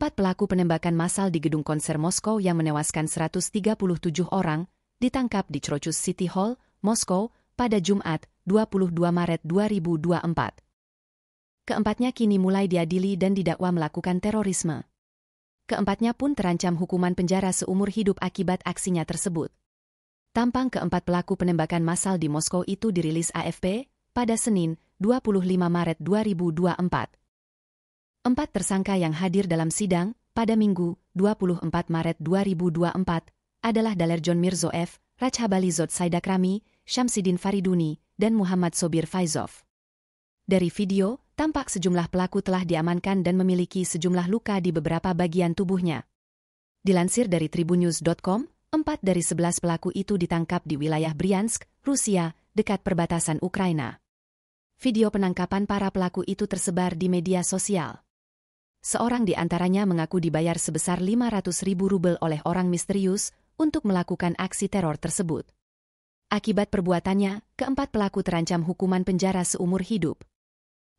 Empat pelaku penembakan massal di gedung konser Moskow yang menewaskan 137 orang ditangkap di Crocus City Hall, Moskow, pada Jumat, 22 Maret 2024. Keempatnya kini mulai diadili dan didakwa melakukan terorisme. Keempatnya pun terancam hukuman penjara seumur hidup akibat aksinya tersebut. Tampang keempat pelaku penembakan massal di Moskow itu dirilis AFP pada Senin, 25 Maret 2024. Empat tersangka yang hadir dalam sidang pada Minggu 24 Maret 2024 adalah Dalerjon Mirzoev, Rajhabalizod Saidakrami, Syamsidin Fariduni, dan Muhammad Sobir Faizov. Dari video, tampak sejumlah pelaku telah diamankan dan memiliki sejumlah luka di beberapa bagian tubuhnya. Dilansir dari tribunews.com, empat dari sebelas pelaku itu ditangkap di wilayah Bryansk, Rusia, dekat perbatasan Ukraina. Video penangkapan para pelaku itu tersebar di media sosial. Seorang di antaranya mengaku dibayar sebesar 500 ribu rubel oleh orang misterius untuk melakukan aksi teror tersebut. Akibat perbuatannya, keempat pelaku terancam hukuman penjara seumur hidup.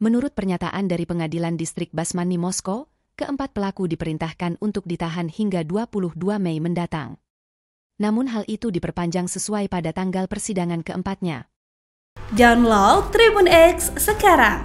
Menurut pernyataan dari pengadilan distrik Basmani Moskow, keempat pelaku diperintahkan untuk ditahan hingga 22 Mei mendatang. Namun hal itu diperpanjang sesuai pada tanggal persidangan keempatnya. Download Tribun X sekarang